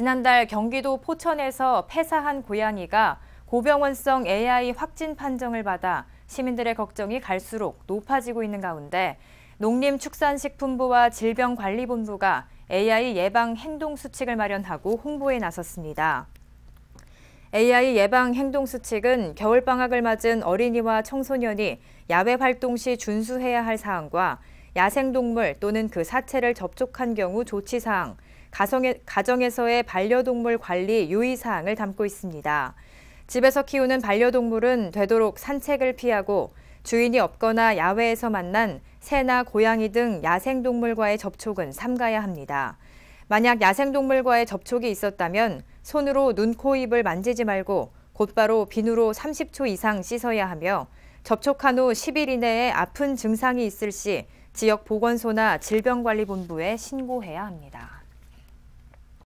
지난달 경기도 포천에서 폐사한 고양이가 고병원성 AI 확진 판정을 받아 시민들의 걱정이 갈수록 높아지고 있는 가운데 농림축산식품부와 질병관리본부가 AI 예방 행동 수칙을 마련하고 홍보에 나섰습니다. AI 예방 행동 수칙은 겨울 방학을 맞은 어린이와 청소년이 야외 활동 시 준수해야 할 사항과 야생동물 또는 그 사체를 접촉한 경우 조치사항, 가정에서의 반려동물 관리 유의사항을 담고 있습니다. 집에서 키우는 반려동물은 되도록 산책을 피하고 주인이 없거나 야외에서 만난 새나 고양이 등 야생동물과의 접촉은 삼가야 합니다. 만약 야생동물과의 접촉이 있었다면 손으로 눈, 코, 입을 만지지 말고 곧바로 비누로 30초 이상 씻어야 하며 접촉한 후 10일 이내에 아픈 증상이 있을 시 지역 보건소나 질병관리본부에 신고해야 합니다.